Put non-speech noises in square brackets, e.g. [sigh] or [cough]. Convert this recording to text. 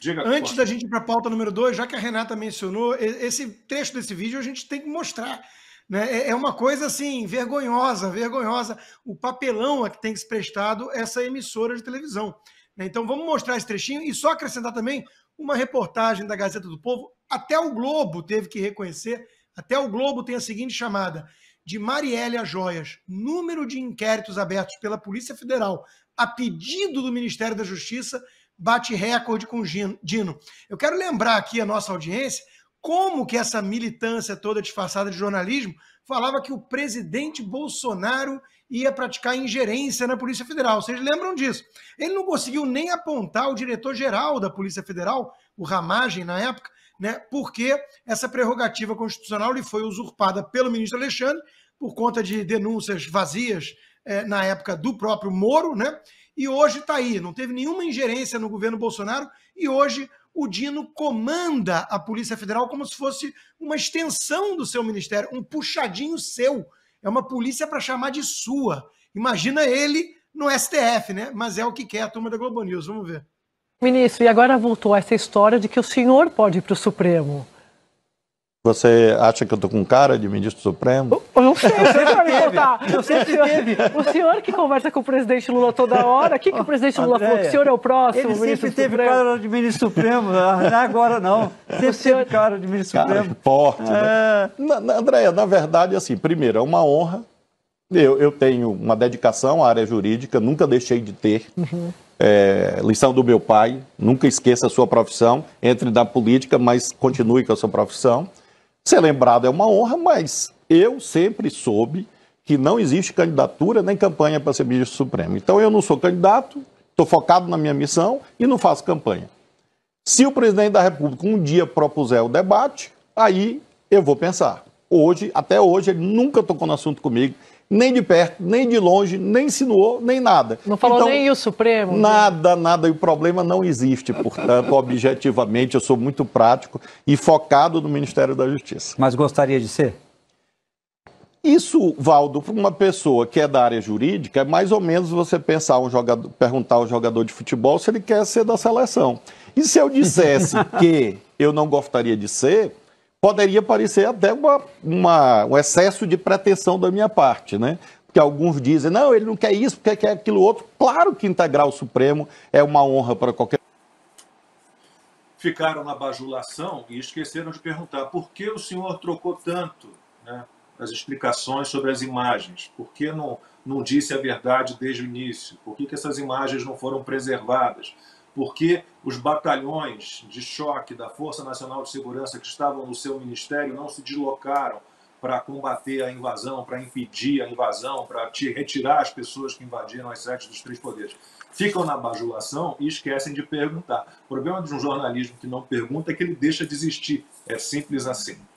Diga, Antes da gente ir para a pauta número 2, já que a Renata mencionou, esse trecho desse vídeo a gente tem que mostrar. Né? É, é uma coisa assim, vergonhosa, vergonhosa, o papelão a que tem que se prestado essa emissora de televisão. Né? Então vamos mostrar esse trechinho e só acrescentar também uma reportagem da Gazeta do Povo. Até o Globo teve que reconhecer, até o Globo tem a seguinte chamada: de Marielle Joias, número de inquéritos abertos pela Polícia Federal a pedido do Ministério da Justiça bate recorde com o Dino. Eu quero lembrar aqui a nossa audiência como que essa militância toda disfarçada de jornalismo falava que o presidente Bolsonaro ia praticar ingerência na Polícia Federal. Vocês lembram disso? Ele não conseguiu nem apontar o diretor-geral da Polícia Federal, o Ramagem, na época, né, porque essa prerrogativa constitucional lhe foi usurpada pelo ministro Alexandre por conta de denúncias vazias eh, na época do próprio Moro, né? e hoje está aí. Não teve nenhuma ingerência no governo Bolsonaro e hoje o Dino comanda a Polícia Federal como se fosse uma extensão do seu ministério, um puxadinho seu. É uma polícia para chamar de sua. Imagina ele no STF, né? Mas é o que quer a turma da Globo News. Vamos ver. Ministro, e agora voltou essa história de que o senhor pode ir para o Supremo. Você acha que eu tô com cara de ministro supremo? Eu não sei, você vai me contar. Eu sempre teve. O senhor que conversa com o presidente Lula toda hora, o que, que o presidente Lula Andréia, falou? o senhor é o próximo ele sempre teve cara de ministro supremo, ah, não é agora não. Sempre senhor... teve cara de ministro cara supremo. De porte, né? é... né? Andréia, na verdade, assim, primeiro, é uma honra. Eu, eu tenho uma dedicação à área jurídica, nunca deixei de ter. Uhum. É, lição do meu pai, nunca esqueça a sua profissão, entre na política, mas continue com a sua profissão. Ser lembrado é uma honra, mas eu sempre soube que não existe candidatura nem campanha para ser ministro supremo. Então eu não sou candidato, estou focado na minha missão e não faço campanha. Se o presidente da República um dia propuser o debate, aí eu vou pensar hoje, até hoje, ele nunca tocou no assunto comigo, nem de perto, nem de longe, nem insinuou, nem nada. Não falou então, nem o Supremo? Né? Nada, nada. E o problema não existe. Portanto, [laughs] objetivamente, eu sou muito prático e focado no Ministério da Justiça. Mas gostaria de ser? Isso, Valdo, para uma pessoa que é da área jurídica, é mais ou menos você pensar um jogador, perguntar ao jogador de futebol se ele quer ser da seleção. E se eu dissesse [laughs] que eu não gostaria de ser, poderia parecer até uma, uma, um excesso de pretensão da minha parte, né? Porque alguns dizem, não, ele não quer isso, porque quer aquilo outro. Claro que integrar o Supremo é uma honra para qualquer. Ficaram na bajulação e esqueceram de perguntar por que o senhor trocou tanto né, as explicações sobre as imagens? Por que não, não disse a verdade desde o início? Por que, que essas imagens não foram preservadas? porque os batalhões de choque da Força Nacional de Segurança que estavam no seu ministério não se deslocaram para combater a invasão, para impedir a invasão, para retirar as pessoas que invadiram as setes dos três poderes. Ficam na bajulação e esquecem de perguntar. O problema de um jornalismo que não pergunta é que ele deixa de existir. É simples assim.